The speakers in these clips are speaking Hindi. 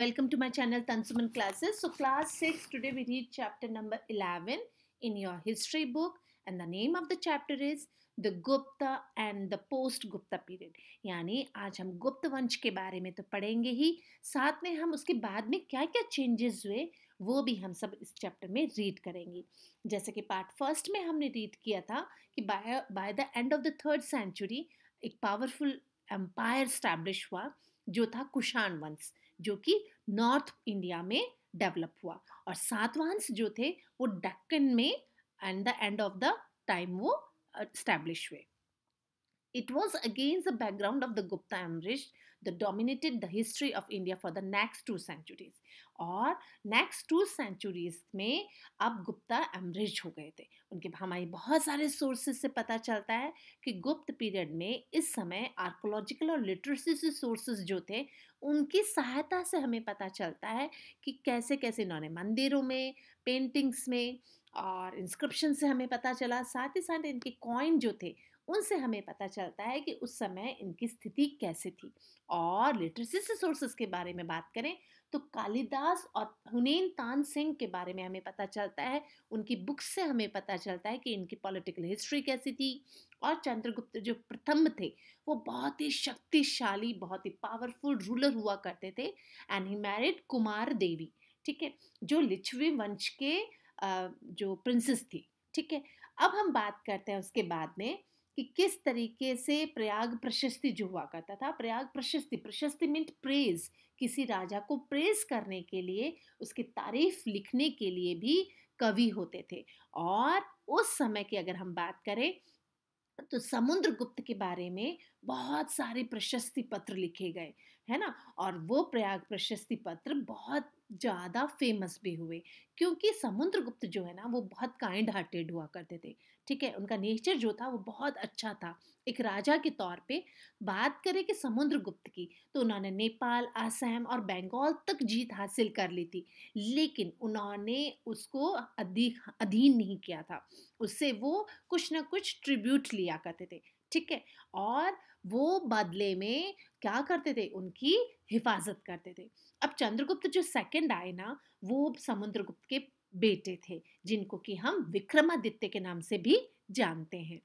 Welcome to my channel Tansuman Classes. So class 6 today we read chapter number 11 in your history book and the name of the chapter is The Gupta and the Post Gupta Period. यानी आज हम गुप्त वंश के बारे में तो पढ़ेंगे ही साथ में हम उसके बाद में क्या क्या चेंजेस हुए वो भी हम सब इस चैप्टर में रीड करेंगे जैसे कि पार्ट फर्स्ट में हमने रीड किया था कि by the end of the third century एक पावरफुल एम्पायर स्टैब्लिश हुआ जो था कुशान वंश जो कि नॉर्थ इंडिया में डेवलप हुआ और सातवांस जो थे वो डक्कन में and the end of the time वो स्टैब्लिश हुए it was against the background of the Gupta एमरिश that dominated the history of India for the next two centuries और नेक्स्ट टू सेंचुरीज में अब गुप्ता एमरिज हो गए थे उनके हमारे बहुत सारे सोर्सेज से पता चलता है कि गुप्त पीरियड में इस समय आर्कोलॉजिकल और literacy से सोर्सेज जो थे उनकी सहायता से हमें पता चलता है कि कैसे कैसे इन्होंने मंदिरों में पेंटिंग्स में और इंस्क्रिप्शन से हमें पता चला साथ ही साथ इनके कॉइन जो थे उनसे हमें पता चलता है कि उस समय इनकी स्थिति कैसे थी और लिटरेसी रिसोर्सेज के बारे में बात करें तो कालिदास और हुनैन तान सिंह के बारे में हमें पता चलता है उनकी बुक्स से हमें पता चलता है कि इनकी पॉलिटिकल हिस्ट्री कैसी थी और चंद्रगुप्त जो प्रथम थे वो बहुत ही शक्तिशाली बहुत ही पावरफुल रूलर हुआ करते थे and he married Kumar Devi ठीक है जो लिच्छवी वंश के जो प्रिंसेस थी ठीक है अब हम बात करते हैं उसके बाद में कि किस तरीके से प्रयाग प्रशस्ति जो हुआ करता था प्रयाग प्रशस्ति प्रशस्ति मीन्ट प्रेज किसी राजा को प्रेज करने के लिए उसकी तारीफ लिखने के लिए भी कवि होते थे और उस समय की अगर हम बात करें तो समुद्रगुप्त गुप्त के बारे में बहुत सारे प्रशस्ति पत्र लिखे गए है ना और वो प्रयाग प्रशस्ति पत्र बहुत ज़्यादा फेमस भी हुए क्योंकि समुद्रगुप्त जो है ना वो बहुत काइंड हार्टेड हुआ करते थे ठीक है उनका नेचर जो था वो बहुत अच्छा था एक राजा के तौर पे बात करें कि समुद्रगुप्त की तो उन्होंने नेपाल असम और बंगाल तक जीत हासिल कर ली थी लेकिन उन्होंने उसको अधिक अधीन नहीं किया था उससे वो कुछ ना कुछ ट्रिब्यूट लिया करते थे ठीक है और वो बदले में क्या करते थे उनकी हिफाजत करते थे अब चंद्रगुप्त जो सेकंड आए ना वो समुद्रगुप्त के बेटे थे जिनको कि हम विक्रमादित्य के नाम से भी जानते हैं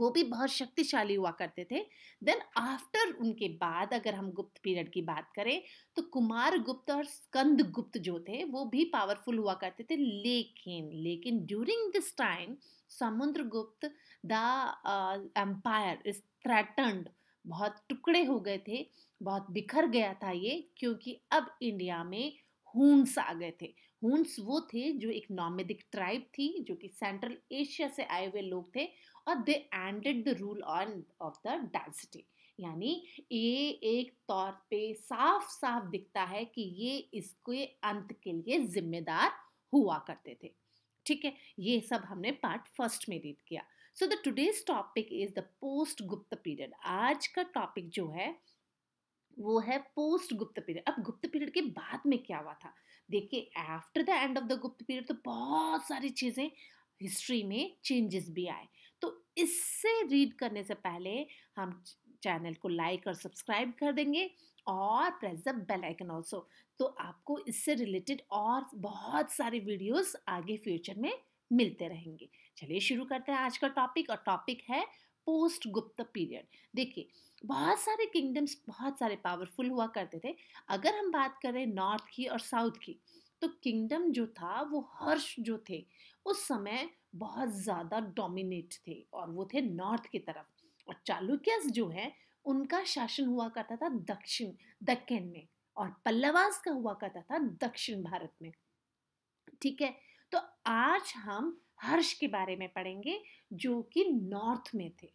वो भी बहुत शक्तिशाली हुआ करते थे देन आफ्टर उनके बाद अगर हम गुप्त पीरियड की बात करें तो कुमार गुप्त और स्कंद गुप्त जो थे वो भी पावरफुल हुआ करते थे लेकिन लेकिन ड्यूरिंग दिस टाइम समुद्र गुप्त द एम्पायर इज थ्रेटनड बहुत टुकड़े हो गए थे बहुत बिखर गया था ये क्योंकि अब इंडिया में हूंस आ गए थे हूंस वो थे जो एक नॉमेडिक ट्राइब थी जो कि सेंट्रल एशिया से आए हुए लोग थे और they ended the rule on of the dynasty यानी ये एक तौर पे साफ साफ दिखता है कि ये इसके अंत के लिए जिम्मेदार हुआ करते थे ठीक है ये सब हमने पार्ट फर्स्ट में रीड किया so the today's topic is the post Gupta period आज का टॉपिक जो है वो है पोस्ट गुप्त पीरियड अब गुप्त पीरियड के बाद में क्या हुआ था देखिए after the end of the Gupta period तो बहुत सारी चीज़ें हिस्ट्री में चेंजेस भी आए तो इससे रीड करने से पहले हम चैनल को लाइक और सब्सक्राइब कर देंगे और press the bell icon also तो आपको इससे रिलेटेड और बहुत सारे वीडियोस आगे फ्यूचर में मिलते रहेंगे चलिए शुरू करते हैं आज का टॉपिक और टॉपिक है पोस्ट गुप्त पीरियड देखिए बहुत सारे किंगडम्स बहुत सारे पावरफुल हुआ करते थे अगर हम बात करें नॉर्थ की और साउथ की तो किंगडम जो था वो हर्ष जो थे उस समय बहुत ज़्यादा डोमिनेट थे और वो थे नॉर्थ की तरफ और चालुक्यस जो है उनका शासन हुआ करता था दक्षिण दक्कन में और पल्लवास का हुआ करता था दक्षिण भारत में ठीक है तो आज हम हर्ष के बारे में पढ़ेंगे जो कि नॉर्थ में थे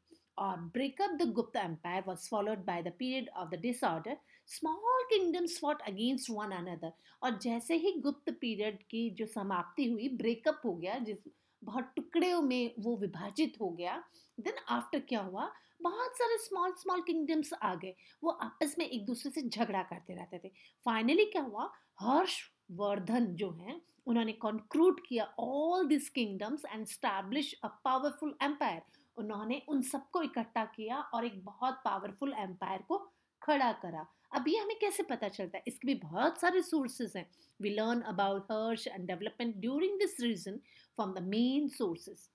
और breakup the Gupta empire was followed by the period of the disorder small Small kingdoms against one another और जैसे ही गुप्त पीरियड की जो समाप्ति हुई ब्रेकअप हो गया जिस बहुत टुकड़े में वो विभाजित हो गया देन आफ्टर क्या हुआ बहुत सारे स्मॉल स्मॉल किंगडम्स आ गए वो आपस में एक दूसरे से झगड़ा करते रहते थे फाइनली क्या हुआ हर्षवर्धन जो है उन्होंने कंक्रूट किया all this kingdoms and establish a powerful empire उन्होंने उन सबको इकट्ठा किया और एक बहुत पावरफुल एम्पायर को खड़ा करा अब ये हमें कैसे पता चलता है इसके भी बहुत सारे सोर्सेज हैं we learn about Harsha and development during this region from the main sources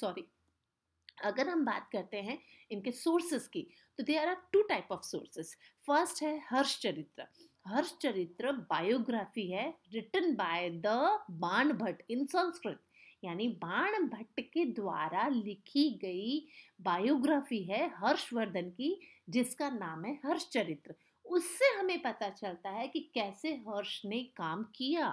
sorry अगर हम बात करते हैं इनके सोर्सेज की तो they are two type of sources first है हर्ष चरित्र हर्ष चरित्र बायोग्राफी है रिटन बाय द बाण भट्ट इन संस्कृत यानी बाण भट्ट के द्वारा लिखी गई बायोग्राफी है हर्षवर्धन की जिसका नाम है हर्ष चरित्र उससे हमें पता चलता है कि कैसे हर्ष ने काम किया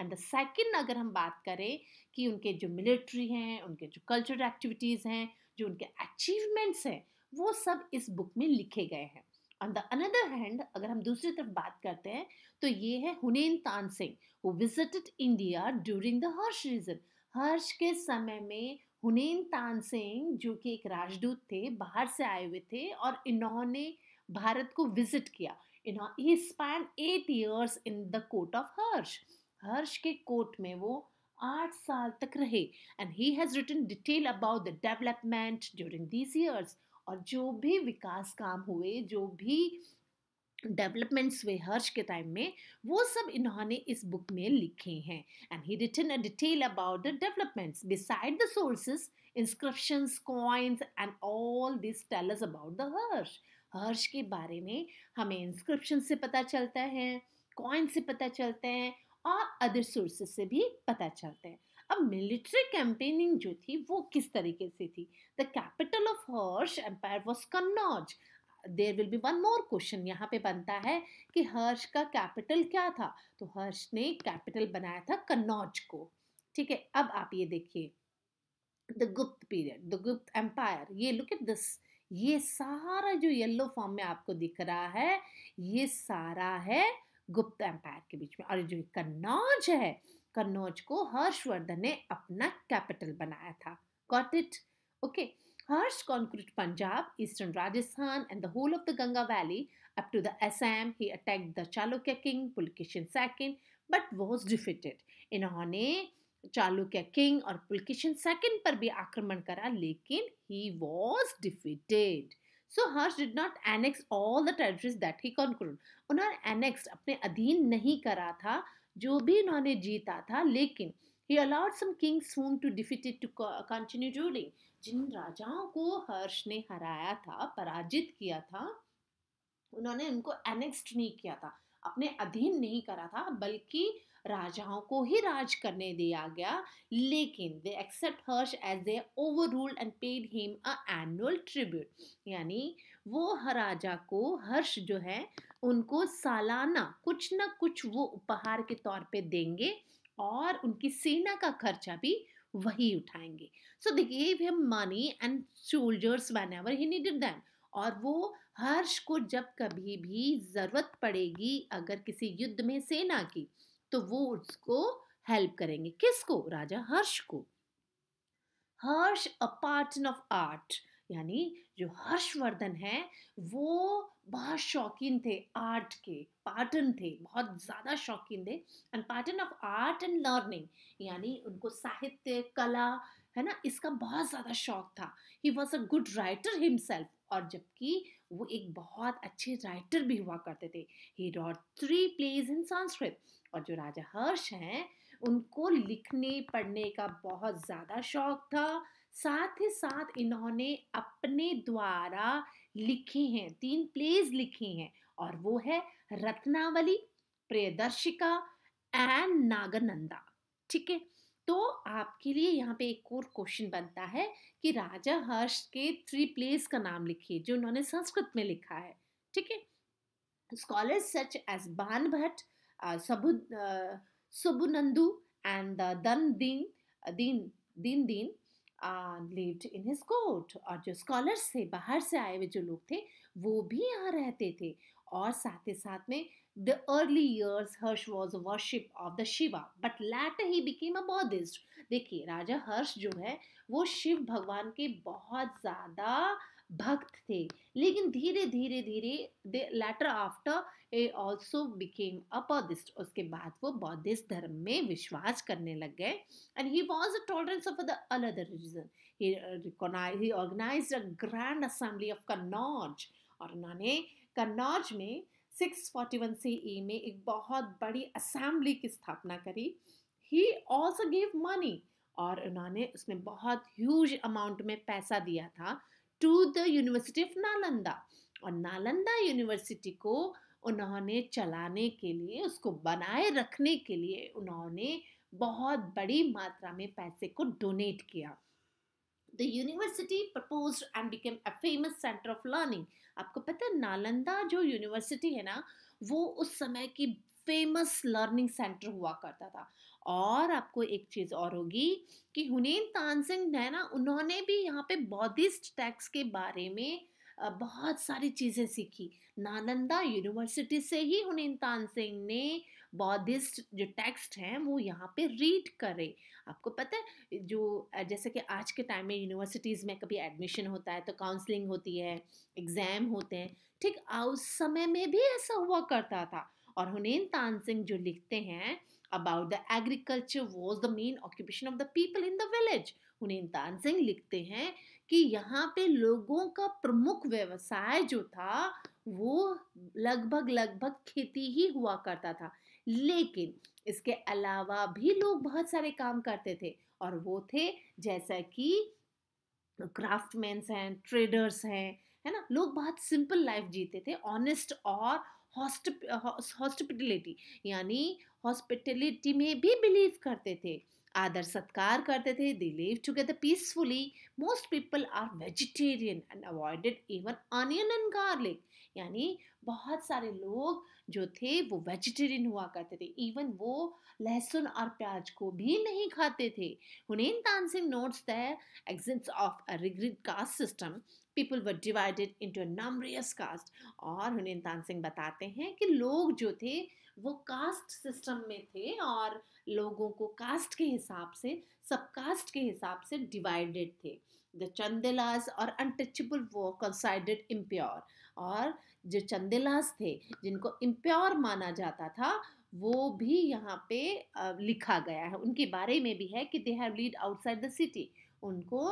एंड द सेकेंड अगर हम बात करें कि उनके जो मिलिट्री हैं उनके जो कल्चरल एक्टिविटीज़ हैं जो उनके अचीवमेंट्स हैं वो सब इस बुक में लिखे गए हैं ऑन द अनदर हैंड अगर हम दूसरी तरफ बात करते हैं तो ये है हुनेन तान सिंह वो visited India during the Harsha region Harsha के समय में हुनेन तान सिंह जो कि एक राजदूत थे बाहर से आए हुए थे और इन्होंने भारत को विजिट किया इन्होंने he spent eight years in the court of Harsha Harsha के कोर्ट में वो आठ साल तक रहे and he has written detail about the development during these years और जो भी विकास काम हुए जो भी डेवलपमेंट्स हुए हर्ष के टाइम में वो सब इन्होंने इस बुक में लिखे हैं and he written a detail about the developments beside the sources inscription coins and all this tell us about the Harsha Harsha के बारे में हमें इंस्क्रिप्शन से पता चलता है कॉइन से पता चलता है और अदर सोर्सेज से भी पता चलता है अब मिलिट्री कैंपेनिंग जो थी वो किस तरीके से थी the capital of Harsha empire was Kannauj there will be one more question यहाँ पे बनता है कि हर्ष का कैपिटल क्या था तो हर्ष ने कैपिटल बनाया था कन्नौज को ठीक है अब आप ये देखिए the Gupta period the Gupta empire ये लुक एट दिस ये सारा जो येलो फॉर्म में आपको दिख रहा है ये सारा है गुप्त एम्पायर के बीच में और जो कन्नौज है कन्नौज को हर्षवर्धन ने अपना कैपिटल बनाया था got it okay Harsha conquered Punjab eastern Rajasthan and the whole of the Ganga valley up to the Assam he attacked the Chalukya king Pulakeshin second but was defeated इन्होंने चालुक्य किंग और पुलकेशन सेकंड पर भी आक्रमण करा लेकिन he was defeated so Harsha did not annex all the territories that he conquered उन्होंने एनेक्स अपने अधीन नहीं करा था जो भी उन्होंने जीता था लेकिन he allowed some kings whom to defeated to continue ruling जिन राजाओं को हर्ष ने हराया था पराजित किया था उन्होंने उनको एनेक्स्ड नहीं किया था अपने अधीन नहीं करा था बल्कि राजाओं को ही राज करने दिया गया लेकिन they accept Harsha as a over rule and paid him a annual tribute यानी वो हर राजा को हर्ष जो है उनको सालाना कुछ ना कुछ वो उपहार के तौर पे देंगे और उनकी सेना का खर्चा भी वही उठाएंगे so they gave him money and soldiers whenever he needed them और वो हर्ष को जब कभी भी ज़रूरत पड़ेगी अगर किसी युद्ध में सेना की तो वो उसको हेल्प करेंगे किसको राजा हर्ष को Harsha a patron of art यानी जो हर्षवर्धन है वो बहुत शौकीन थे आर्ट के पार्टन थे बहुत ज़्यादा शौकीन थे and patron of art and learning यानी उनको साहित्य कला है ना इसका बहुत ज़्यादा शौक था he was a good writer himself और जबकि वो एक बहुत अच्छे राइटर भी हुआ करते थे he wrote three plays in Sanskrit और जो राजा हर्ष हैं उनको लिखने पढ़ने का बहुत ज़्यादा शौक था साथ ही साथ इन्होंने अपने द्वारा लिखे हैं तीन प्लेज लिखे हैं और वो है रत्नावली प्रियदर्शिका एंड नागनंदा ठीक है तो आपके लिए यहाँ पे एक और क्वेश्चन बनता है कि राजा हर्ष के थ्री प्लेस का नाम लिखिए जो उन्होंने संस्कृत में लिखा है ठीक है स्कॉलर्स सच एज बान Bhatt uh, Sabud, uh, Subunandu and uh, Dan Din, uh, Din, Din Din uh, lived in his court. और जो scholars थे बाहर से आए हुए जो लोग थे वो भी यहाँ रहते थे और साथ ही साथ में the early years Hirsch was a worship of the Shiva but later he became a Buddhist देखिए राजा हर्ष जो है वो शिव भगवान के बहुत ज़्यादा भक्त थे लेकिन धीरे धीरे धीरे they later after a also became a Buddhist उसके बाद वो बौद्धिस्ट धर्म में विश्वास करने लग गए and he was a tolerance of the other religion he organize a grand assembly of Kannauj और उन्होंने कन्नौज में 641 सी ई में एक बहुत बड़ी असेंबली की स्थापना करी ही ऑल्सो गिव मनी और उन्होंने उसमें बहुत ह्यूज अमाउंट में पैसा दिया था to the university of Nalanda और नालंदा यूनिवर्सिटी को उन्होंने चलाने के लिए उसको बनाए रखने के लिए उन्होंने बहुत बड़ी मात्रा में पैसे को डोनेट किया the university prospered and became a famous centre of learning आपको पता है नालंदा जो यूनिवर्सिटी है ना वो उस समय की फेमस लर्निंग सेंटर हुआ करता था और आपको एक चीज़ और होगी कि हुनैन तानसिंह है ना उन्होंने भी यहाँ पे बौद्धिस्ट टैक्स के बारे में बहुत सारी चीज़ें सीखी नालंदा यूनिवर्सिटी से ही हुनैन तानसिंह ने बौद्धिस्ट जो टेक्स्ट हैं वो यहाँ पे रीड करे आपको पता है जो जैसे कि आज के टाइम में यूनिवर्सिटीज़ में कभी एडमिशन होता है तो काउंसलिंग होती है एग्ज़ाम होते हैं ठीक उस समय में भी ऐसा हुआ करता था और हुनैन तानसिंह जो लिखते हैं about the agriculture was the main occupation of the people in the village उन्हें हुनैनतान सिंह लिखते हैं कि यहाँ पे लोगों का प्रमुख व्यवसाय जो था वो लगभग लगभग खेती ही हुआ करता था लेकिन इसके अलावा भी लोग बहुत सारे काम करते थे और वो थे जैसा कि क्राफ्टमैन्स हैं ट्रेडर्स हैं है ना लोग बहुत सिंपल लाइफ जीते थे ऑनेस्ट और हॉस्पिटलिटी यानी हॉस्पिटलिटी में भी बिलीव करते थे आदर सत्कार करते थे they live together peacefully most people are vegetarian and avoided even onion and garlic यानी बहुत सारे लोग जो थे वो वेजिटेरियन हुआ करते थे इवन वो लहसुन और प्याज को भी नहीं खाते थे Hiuen Tsang notes the exist of a rigid caste system people were divided into numerous caste और तान सिंह बताते हैं कि लोग जो थे वो कास्ट सिस्टम में थे और लोगों को कास्ट के हिसाब से सब कास्ट के हिसाब से डिवाइडेड थे द चंदेलाज और अनटचेबल वो कंसाइडेड इम्प्योर और जो चंदेलाज थे जिनको इम्प्योर माना जाता था वो भी यहाँ पे लिखा गया है उनके बारे में भी है कि they have lived outside the city उनको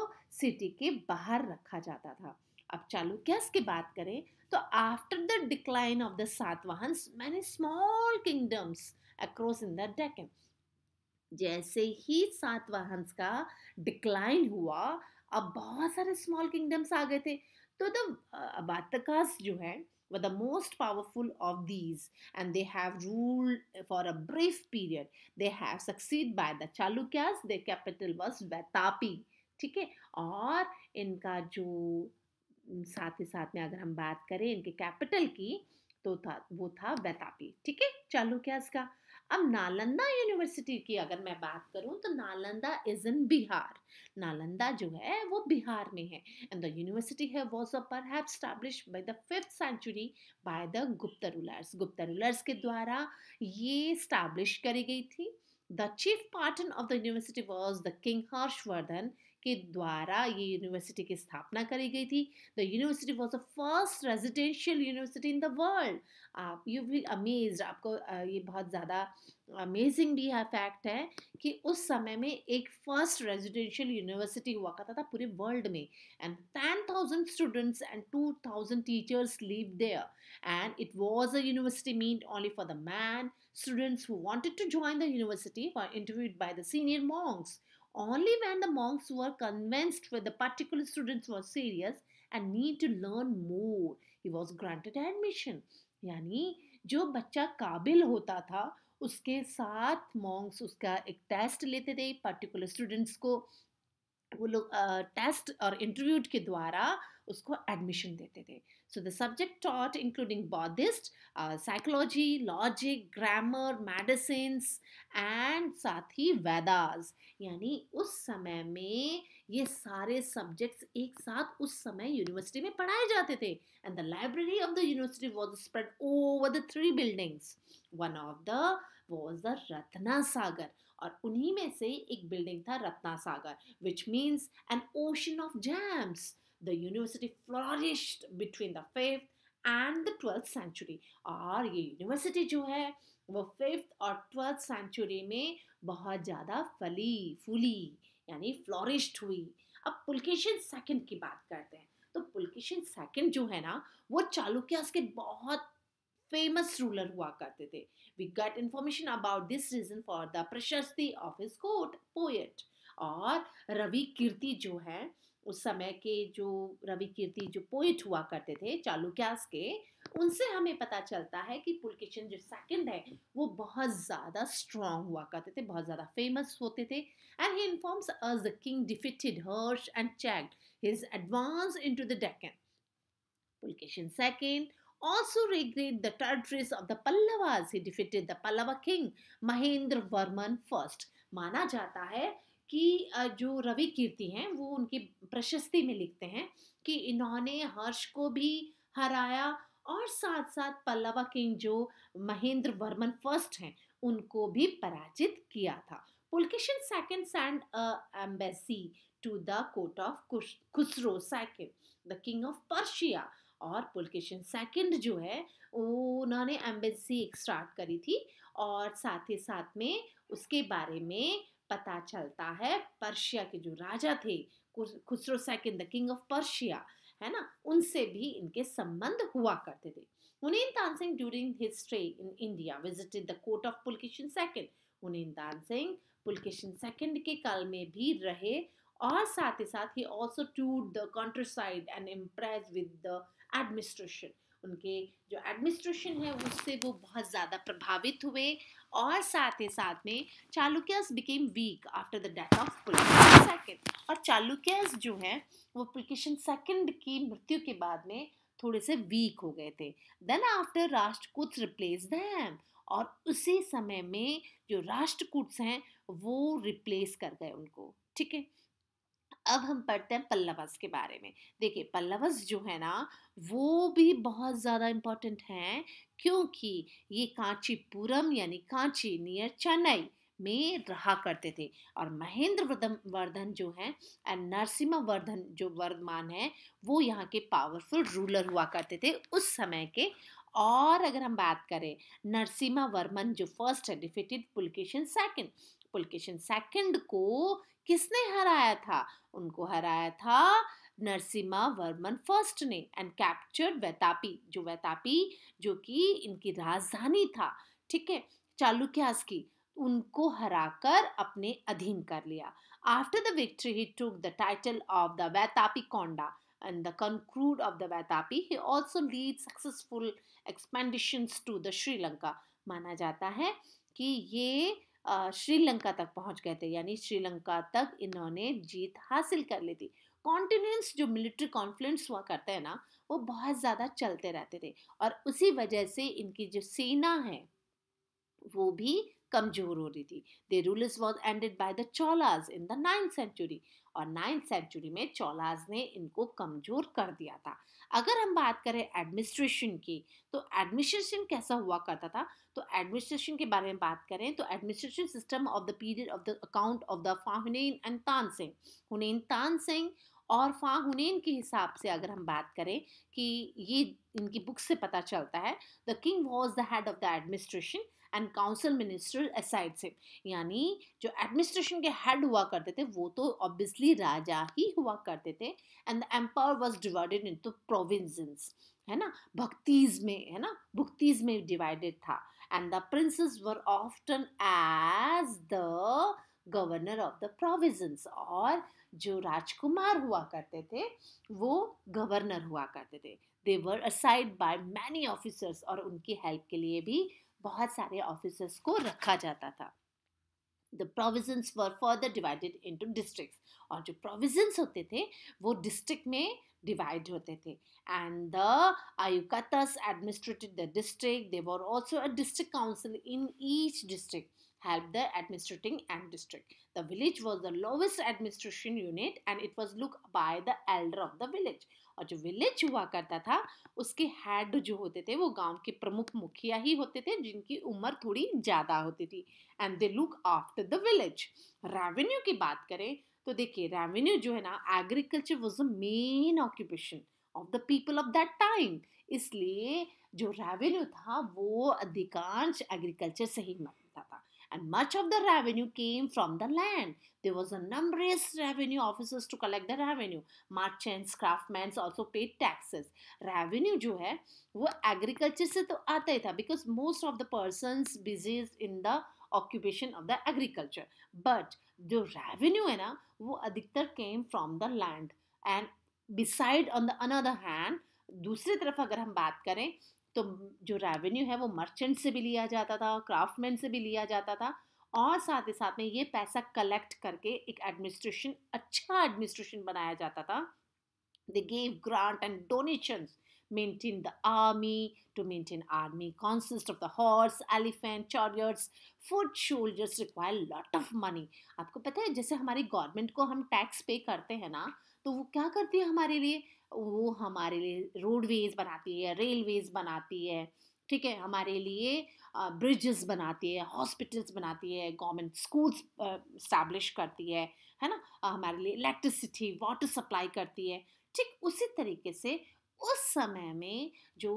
सिटी के बाहर रखा जाता था अब चालुक्यस की बात करें तो after the decline of the Satavahana many small kingdoms across in the Deccan जैसे ही सातवाहन का डिक्लाइन हुआ अब बहुत सारे स्मॉल किंगडम्स आ गए थे तो दस जो है were the most powerful of these and they have ruled for a brief period they have succeeded by the chalukyas their capital was vatapi ठीक है और इनका जो साथ ही साथ में अगर हम बात करें इनके कैपिटल की तो था वो था बैतापी ठीक है चालू क्या इसका अब नालंदा यूनिवर्सिटी की अगर मैं बात करूं तो नालंदा इज इन बिहार नालंदा जो है वो बिहार में है एंड द यूनिवर्सिटी है वॉज अ पर है fifth century by the Gupta rulers Gupta rulers के द्वारा ये स्टैब्लिश करी गई थी the chief patron of the university was the king Harshavardhan के द्वारा ये यूनिवर्सिटी की स्थापना करी गई थी the university was the first residential university in the world आप यू भी अमेज आपको ये बहुत ज़्यादा अमेजिंग भी है फैक्ट है कि उस समय में एक फर्स्ट रेजिडेंशियल यूनिवर्सिटी हुआ करता था पूरे वर्ल्ड में and ten thousand students and two thousand teachers live there and it was a university mean only for the man students who wanted to join the university for interviewed by the senior monks Only when the monks were convinced that the particular students were serious and need to learn more, he was granted admission. यानी जो बच्चा काबिल होता था उसके साथ मॉन्क्स उसका एक टेस्ट लेते थे पर्टिकुलर स्टूडेंट्स को वो लोग टेस्ट और इंटरव्यू के द्वारा उसको एडमिशन देते थे so the subject taught including Buddhist psychology logic grammar medicine and साथ ही वेदास यानी उस समय में ये सारे सब्जेक्ट्स एक साथ उस समय यूनिवर्सिटी में पढ़ाए जाते थे and the library of the university was spread over the three buildings one of the was the Ratna Sagar और उन्हीं में से एक बिल्डिंग था Ratna Sagar which means an ocean of gems The university flourished between the 5th and the twelfth century और ये university जो है वो फिफ्थ और ट्वेल्थ century में बहुत ज़्यादा फली फूली यानी flourished हुई अब पुलकेशन second की बात करते हैं तो पुलकेशन second जो है ना वो चालुक्यास के बहुत फेमस रूलर हुआ करते थे we get information about this region for the prashasti of his court poet और रवि कीर्ति जो है उस समय के जो रवि कीर्ति जो पोइट हुआ करते थे चालुक्यास के उनसे हमें पता चलता है कि पुलकेशन जो सेकंड है वो बहुत ज़्यादा स्ट्रांग हुआ करते थे बहुत ज़्यादा फेमस होते थे and he informs us the king defeated Harsha and checked his advance in to the Deccan Pulakeshin second also regret the territories of the Pallavas he defeated the Pallava king Mahendra Varman first माना जाता है कि जो रवि कीर्ति हैं वो उनकी प्रशस्ति में लिखते हैं कि इन्होंने हर्ष को भी हराया और साथ साथ पल्लवा किंग जो महेंद्र वर्मन फर्स्ट हैं उनको भी पराजित किया था Pulakeshin second sent embassy to the court of Khusro the king of Persia और पुलकेशन सेकंड जो है उन्होंने एम्बेसी स्टार्ट करी थी और साथ ही साथ में उसके बारे में पता चलता है पर्शिया के जो राजा थे Khusro second the king of Persia है ना उनसे भी इनके संबंध हुआ करते थे Hunain Tansing during his stay in India visited the court of Pulkishin II. Hunain Tansing Pulakeshin second के काल में भी रहे और साथ ही साथ ही also toured the countryside and impress with the administration उनके जो एडमिनिस्ट्रेशन है उससे वो बहुत ज़्यादा प्रभावित हुए और साथ ही साथ में Chalukyas became weak after the death of Pulakeshin second और चालुक्यस जो हैं वो पुलकेशन सेकेंड की मृत्यु के बाद में थोड़े से वीक हो गए थे then after Rashtrakuta replace them और उसी समय में जो राष्ट्रकूट्स हैं वो रिप्लेस कर गए उनको ठीक है अब हम पढ़ते हैं पल्लवस के बारे में देखिए पल्लवस जो है ना वो भी बहुत ज़्यादा इम्पोर्टेंट हैं क्योंकि ये कांचीपुरम यानी कांची नियर चेन्नई में रहा करते थे और महेंद्र वर्धन जो हैं एंड नरसिम्हा वर्धन जो वर्धमान है वो यहाँ के पावरफुल रूलर हुआ करते थे उस समय के और अगर हम बात करें नरसिम्हा वर्मन जो फर्स्ट है defeated Pulakeshin second Pulakeshin second को किसने हराया था उनको हराया था नरसिम्हा वर्मन फर्स्ट ने एंड कैप्चर्ड वैतापी जो वैतापी जो कि इनकी राजधानी था ठीक है चालुक्यास की उनको हराकर अपने अधीन कर लिया after the victory he took the title of the Vatapikonda and the conclude of the Vatapi. He also lead successful expeditions to the Sri Lanka माना जाता है कि ये श्रीलंका तक पहुंच गए थे यानी श्रीलंका तक इन्होंने जीत हासिल कर ली थी कॉन्टिन्यूस जो मिलिट्री कॉन्फ्लेंस हुआ करते हैं ना वो बहुत ज़्यादा चलते रहते थे और उसी वजह से इनकी जो सेना है वो भी कमजोर हो रही थी they rulers was ended by the Cholas in the ninth century और नाइन्थ सेंचुरी में चौलाज ने इनको कमजोर कर दिया था अगर हम बात करें एडमिनिस्ट्रेशन की तो एडमिनिस्ट्रेशन कैसा हुआ करता था तो एडमिनिस्ट्रेशन के बारे में बात करें तो administration system of the period of the account of the फाहुनैन एंड सिंह हुनैन सिंह और फाहन हुनैन के हिसाब से अगर हम बात करें कि ये इनकी बुक से पता चलता है the king was the head of the administration and council minister assisted से यानी जो एडमिनिस्ट्रेशन के हेड हुआ करते थे वो तो ऑब्वियसली राजा ही हुआ करते थे and the empire was divided into province है ना भक्तीज में है ना भक्तीज में डिवाइडेड था and the princes were often as the governor of the provisions और जो राजकुमार हुआ करते थे वो गवर्नर हुआ करते थे they were assisted by many officers और उनकी हेल्प के लिए भी बहुत सारे ऑफिसर्स को रखा जाता था the provisions were further divided into district और जो प्रोविजंस होते थे वो डिस्ट्रिक्ट में डिवाइड होते थे and the ayuktas administrated the district they were also a district council in each district help the administrating and district the village was the lowest administration unit and it was look by the elder of the village और जो विलेज हुआ करता था उसके हेड जो होते थे वो गांव के प्रमुख मुखिया ही होते थे जिनकी उम्र थोड़ी ज़्यादा होती थी and they look after the village revenue की बात करें तो देखिए रेवेन्यू जो है ना agriculture was a main occupation of the people of that time इसलिए जो रेवेन्यू था वो अधिकांश एग्रीकल्चर से ही and much of the revenue came from the land. There was a numerous revenue officers to collect the revenue. Merchants, craftsmen also paid taxes. Revenue जो है वो agriculture से तो आता ही था because most of the persons busy in the occupation of the agriculture. But जो revenue है ना वो अधिकतर came from the land and beside on the another hand दूसरी तरफ अगर हम बात करें तो जो रेवेन्यू है वो मर्चेंट से भी लिया जाता था क्राफ्टमैन से भी लिया जाता था और साथ ही साथ में ये पैसा कलेक्ट करके एक एडमिनिस्ट्रेशन अच्छा एडमिनिस्ट्रेशन बनाया जाता था they gave grant and donation maintain the army to maintain army consist of the horse elephant chariots food soldiers require lot of money आपको पता है जैसे हमारी गवर्नमेंट को हम टैक्स पे करते हैं ना तो वो क्या करती है हमारे लिए वो हमारे लिए रोडवेज़ बनाती है रेलवेज़ बनाती है ठीक है हमारे लिए ब्रिजेस बनाती है हॉस्पिटल्स बनाती है गवर्नमेंट स्कूल्स स्टैब्लिश करती है है ना हमारे लिए इलेक्ट्रिसिटी वाटर सप्लाई करती है ठीक उसी तरीके से उस समय में जो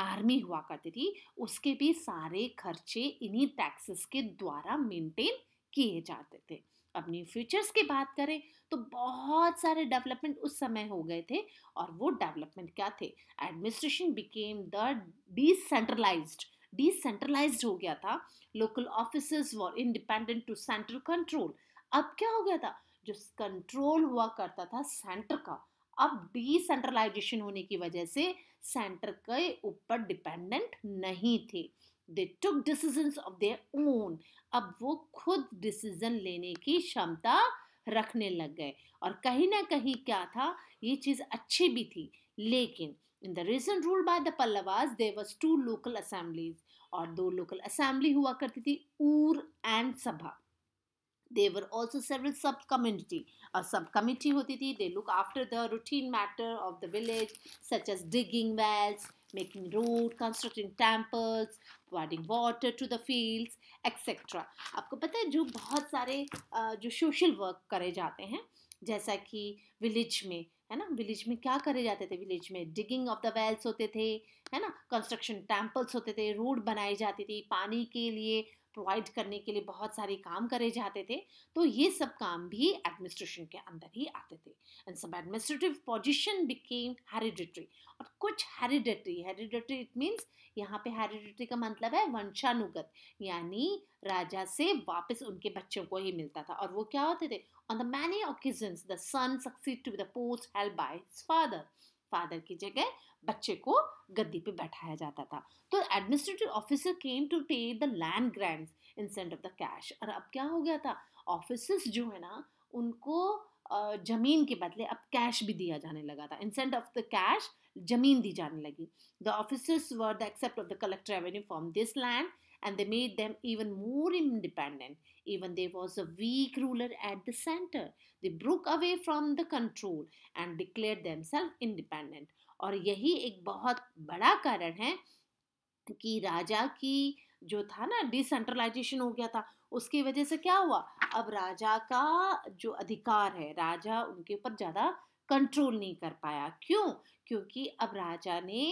आर्मी हुआ करती थी उसके भी सारे खर्चे इन्हीं टैक्सेस के द्वारा मेंटेन किए जाते थे अपनी फ्यूचर्स की बात करें तो बहुत सारे डेवलपमेंट उस समय हो गए थे और वो डेवलपमेंट क्या थे administration became the decentralize decentralize हो गया था local office were independent to central control अब क्या हो गया था जो कंट्रोल हुआ करता था सेंटर का अब डिसेंट्रलाइजेशन होने की वजह से सेंटर के ऊपर डिपेंडेंट नहीं थे they took decision of their own अब वो खुद डिसीजन लेने की क्षमता रखने लग गए और कहीं ना कहीं क्या था ये चीज़ अच्छी भी थी लेकिन in the region rule by the Pallavas was two local assemblies और दो लोकल असेंबली हुआ करती थी ur and sabha there were also several sub community और सब कमिटी होती थी they look after the routine matter of the village such as digging wells making road, constructing temples, providing water to the fields, etc. आपको पता है जो बहुत सारे जो सोशल वर्क करे जाते हैं जैसा कि विलेज में है ना विलेज में क्या करे जाते थे विलेज में डिगिंग ऑफ द वेल्स होते थे है ना कंस्ट्रक्शन टेम्पल्स होते थे रोड बनाई जाती थी पानी के लिए प्रोवाइड करने के लिए बहुत सारे काम करे जाते थे तो ये सब काम भी एडमिनिस्ट्रेशन के अंदर ही आते थे एंड सब एडमिनिस्ट्रेटिव पोजिशन बिकेम हेरिडिटरी और कुछ हेरिडिटरी हेरिडिटरी इट मीन्स यहाँ पे हेरिडिटरी का मतलब है वंशानुगत यानी राजा से वापस उनके बच्चों को ही मिलता था और वो क्या होते थे on the many occasions the son succeed to the post help by father father की जगह बच्चे को गद्दी पे बैठाया जाता था तो administrative officer came to take the land grants instead of the cash और अब क्या हो गया था ऑफिसर्स जो है ना उनको जमीन के बदले अब कैश भी दिया जाने लगा था इंसेंट ऑफ द कैश जमीन दी जाने लगी the officers were the except of the collect revenue from this land and they made them even more independent. Even they was a weak ruler at the centre they broke away from the control and declare them self independent और यही एक बहुत बड़ा कारण है कि राजा की जो था ना डिसेंट्रलाइजेशन हो गया था उसकी वजह से क्या हुआ अब राजा का जो अधिकार है राजा उनके ऊपर ज़्यादा कंट्रोल नहीं कर पाया क्यों क्योंकि अब राजा ने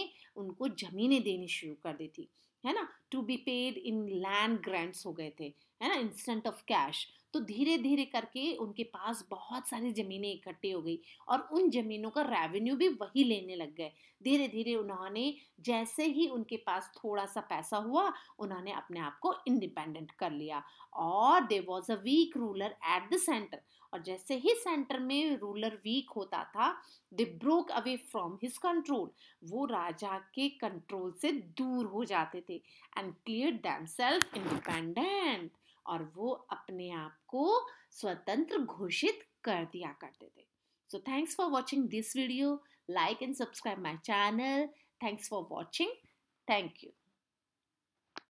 उनको ज़मीनें देनी शुरू कर दी थी है ना to be paid in land grants हो गए थे है ना इंस्टेंट ऑफ कैश तो धीरे धीरे करके उनके पास बहुत सारी ज़मीनें इकट्ठी हो गई और उन ज़मीनों का रेवेन्यू भी वही लेने लग गए धीरे धीरे उन्होंने जैसे ही उनके पास थोड़ा सा पैसा हुआ उन्होंने अपने आप को इंडिपेंडेंट कर लिया और they was a weak ruler at the centre और जैसे ही सेंटर में रूलर वीक होता था they broke away from his control वो राजा के कंट्रोल से दूर हो जाते थे and clear them self independent और वो अपने आप को स्वतंत्र घोषित कर दिया करते थे so thanks for watching this video like and subscribe my channel thanks for watching thank you